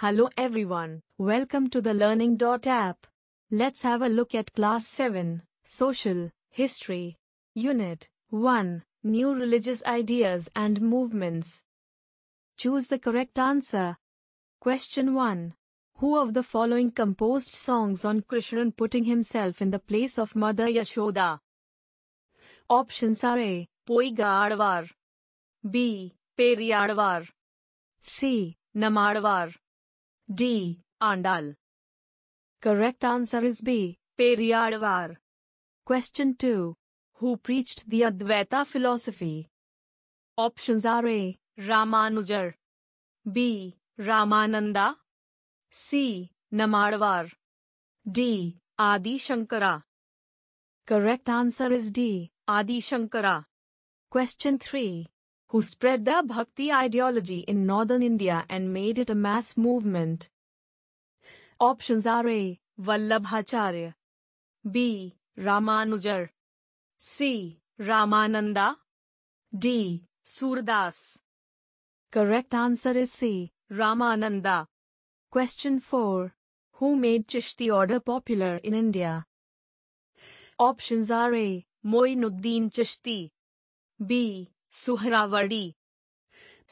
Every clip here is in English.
Hello everyone, welcome to the Learning app. Let's have a look at Class 7, Social, History. Unit 1, New Religious Ideas and Movements. Choose the correct answer. Question 1. Who of the following composed songs on Krishnan putting himself in the place of Mother Yashoda? Options are A. Poigaadvar B. Periyadvar C. Namadvar D. Andal. Correct answer is B. Periyadvar. Question 2. Who preached the Advaita philosophy? Options are A. Ramanujar. B. Ramananda. C. Namadvar. D. Adi Shankara. Correct answer is D. Adi Shankara. Question 3. who spread the Bhakti ideology in northern India and made it a mass movement. Options are A. Vallabhacharya B. Ramanujar C. Ramananda D. Surdas Correct answer is C. Ramananda Question 4. Who made Chishti order popular in India? Options are A. Moinuddin Chishti B. Suhrawardi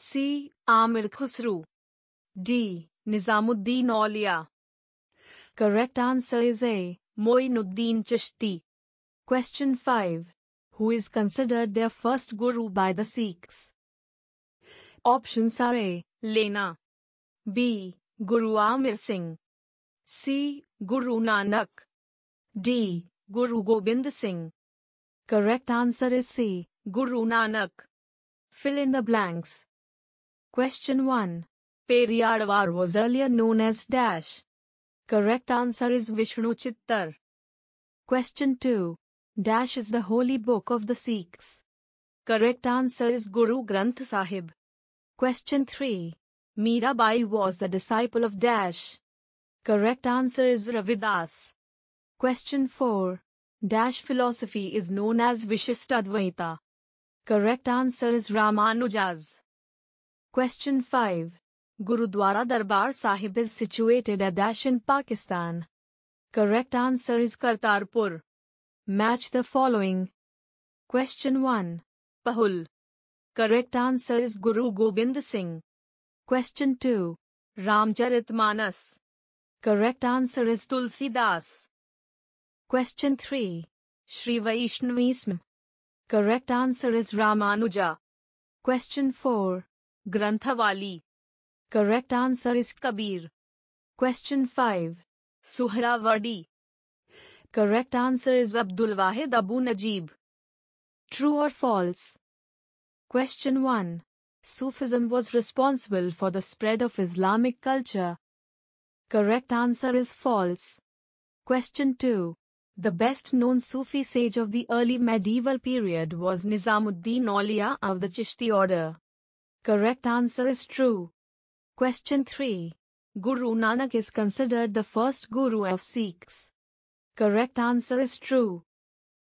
C Amir Khusrau D Nizamuddin Auliya correct answer is A Moinuddin Chishti question five who is considered their first guru by the Sikhs option are A Lehna B गुरु आमिर सिंह सी गुरु Nanak D Guru Gobind Singh correct answer is C Guru Nanak. Fill in the blanks. Question 1. Periyadwar was earlier known as Dash. Correct answer is Vishnu Chittar. Question 2. Dash is the holy book of the Sikhs. Correct answer is Guru Granth Sahib. Question 3. Mirabai was the disciple of Dash. Correct answer is Ravidas. Question 4. Dash philosophy is known as Vishistadvaita. Correct answer is Ramanujas. Question 5. Gurudwara Darbar Sahib is situated at Dash in Pakistan. Correct answer is Kartarpur. Match the following. Question 1. Pahul. Correct answer is Guru Gobind Singh. Question 2. Ramcharitmanas. Correct answer is Tulsi Das. Question 3. Shri Vaishnavism. Correct answer is Ramanuja. Question 4. Granthavali. Correct answer is Kabir. Question 5. Suhrawadi. Correct answer is Abdul Wahid Abu Najib. True or false? Question 1. Sufism was responsible for the spread of Islamic culture. Correct answer is false. Question 2. The best known Sufi sage of the early medieval period was Nizamuddin Aulia of the Chishti order. Correct answer is true. Question 3. Guru Nanak is considered the first guru of Sikhs. Correct answer is true.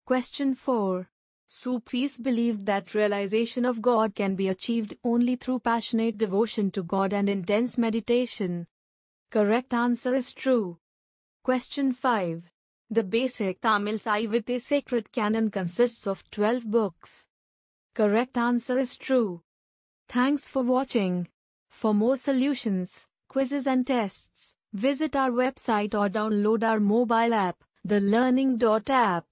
Question 4. Sufis believed that realization of God can be achieved only through passionate devotion to God and intense meditation. Correct answer is true. Question 5. The basic Tamil Saivite sacred canon consists of 12 books. Correct answer is true. Thanks for watching. For more solutions, quizzes and tests, visit our website or download our mobile app, the learning.app.